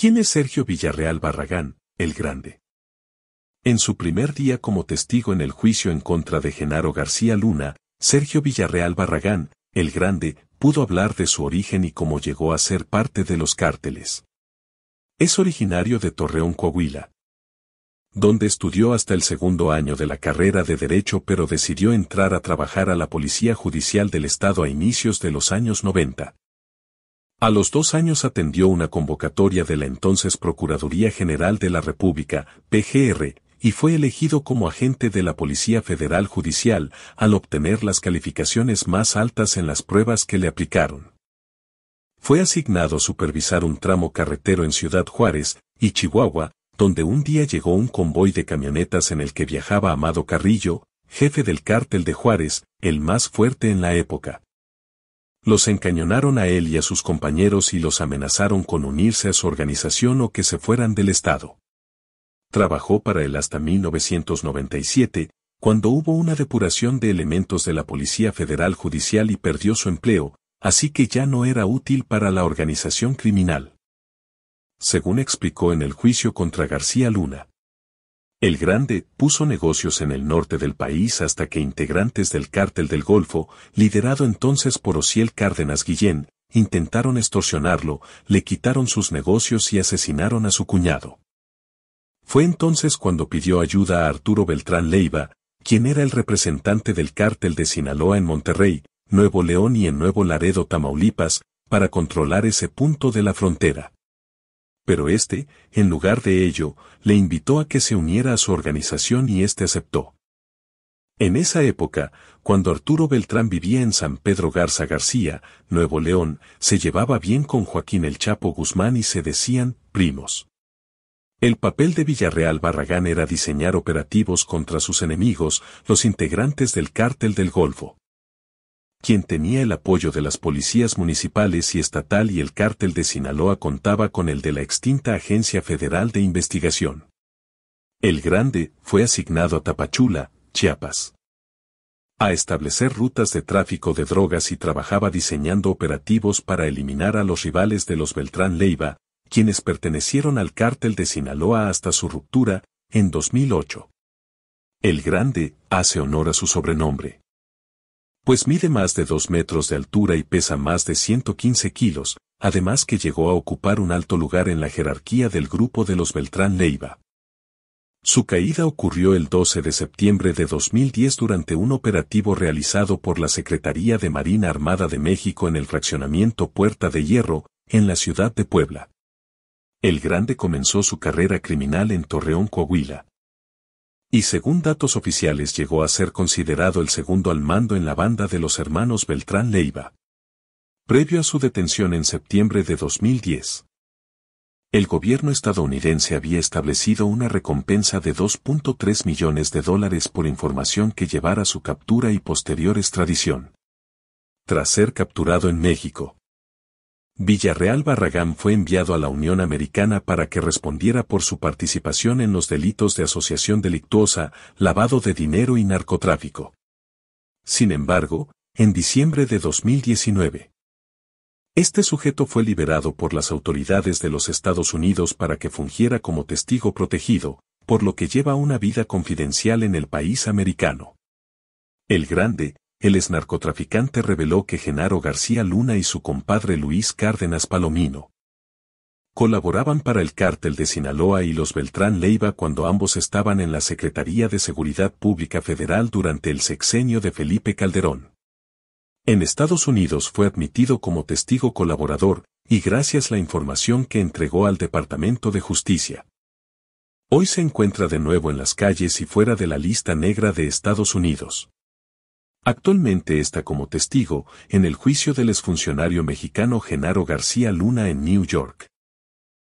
¿Quién es Sergio Villarreal Barragán, el Grande? En su primer día como testigo en el juicio en contra de Genaro García Luna, Sergio Villarreal Barragán, el Grande, pudo hablar de su origen y cómo llegó a ser parte de los cárteles. Es originario de Torreón, Coahuila, donde estudió hasta el segundo año de la carrera de Derecho pero decidió entrar a trabajar a la Policía Judicial del Estado a inicios de los años 90. A los dos años atendió una convocatoria de la entonces Procuraduría General de la República, PGR, y fue elegido como agente de la Policía Federal Judicial al obtener las calificaciones más altas en las pruebas que le aplicaron. Fue asignado a supervisar un tramo carretero en Ciudad Juárez y Chihuahua, donde un día llegó un convoy de camionetas en el que viajaba Amado Carrillo, jefe del cártel de Juárez, el más fuerte en la época. Los encañonaron a él y a sus compañeros y los amenazaron con unirse a su organización o que se fueran del Estado. Trabajó para él hasta 1997, cuando hubo una depuración de elementos de la Policía Federal Judicial y perdió su empleo, así que ya no era útil para la organización criminal. Según explicó en el juicio contra García Luna, el Grande puso negocios en el norte del país hasta que integrantes del cártel del Golfo, liderado entonces por Osiel Cárdenas Guillén, intentaron extorsionarlo, le quitaron sus negocios y asesinaron a su cuñado. Fue entonces cuando pidió ayuda a Arturo Beltrán Leiva, quien era el representante del cártel de Sinaloa en Monterrey, Nuevo León y en Nuevo Laredo, Tamaulipas, para controlar ese punto de la frontera pero este, en lugar de ello, le invitó a que se uniera a su organización y éste aceptó. En esa época, cuando Arturo Beltrán vivía en San Pedro Garza García, Nuevo León, se llevaba bien con Joaquín el Chapo Guzmán y se decían primos. El papel de Villarreal Barragán era diseñar operativos contra sus enemigos, los integrantes del cártel del Golfo quien tenía el apoyo de las policías municipales y estatal y el cártel de Sinaloa contaba con el de la extinta Agencia Federal de Investigación. El Grande fue asignado a Tapachula, Chiapas, a establecer rutas de tráfico de drogas y trabajaba diseñando operativos para eliminar a los rivales de los Beltrán Leiva, quienes pertenecieron al cártel de Sinaloa hasta su ruptura, en 2008. El Grande hace honor a su sobrenombre pues mide más de 2 metros de altura y pesa más de 115 kilos, además que llegó a ocupar un alto lugar en la jerarquía del grupo de los Beltrán Leiva. Su caída ocurrió el 12 de septiembre de 2010 durante un operativo realizado por la Secretaría de Marina Armada de México en el fraccionamiento Puerta de Hierro, en la ciudad de Puebla. El Grande comenzó su carrera criminal en Torreón, Coahuila, y según datos oficiales llegó a ser considerado el segundo al mando en la banda de los hermanos Beltrán Leiva. Previo a su detención en septiembre de 2010, el gobierno estadounidense había establecido una recompensa de 2.3 millones de dólares por información que llevara su captura y posterior extradición. Tras ser capturado en México, Villarreal Barragán fue enviado a la Unión Americana para que respondiera por su participación en los delitos de asociación delictuosa, lavado de dinero y narcotráfico. Sin embargo, en diciembre de 2019, este sujeto fue liberado por las autoridades de los Estados Unidos para que fungiera como testigo protegido, por lo que lleva una vida confidencial en el país americano. El Grande, el narcotraficante reveló que Genaro García Luna y su compadre Luis Cárdenas Palomino colaboraban para el cártel de Sinaloa y los Beltrán Leiva cuando ambos estaban en la Secretaría de Seguridad Pública Federal durante el sexenio de Felipe Calderón. En Estados Unidos fue admitido como testigo colaborador, y gracias a la información que entregó al Departamento de Justicia. Hoy se encuentra de nuevo en las calles y fuera de la lista negra de Estados Unidos. Actualmente está como testigo en el juicio del exfuncionario mexicano Genaro García Luna en New York.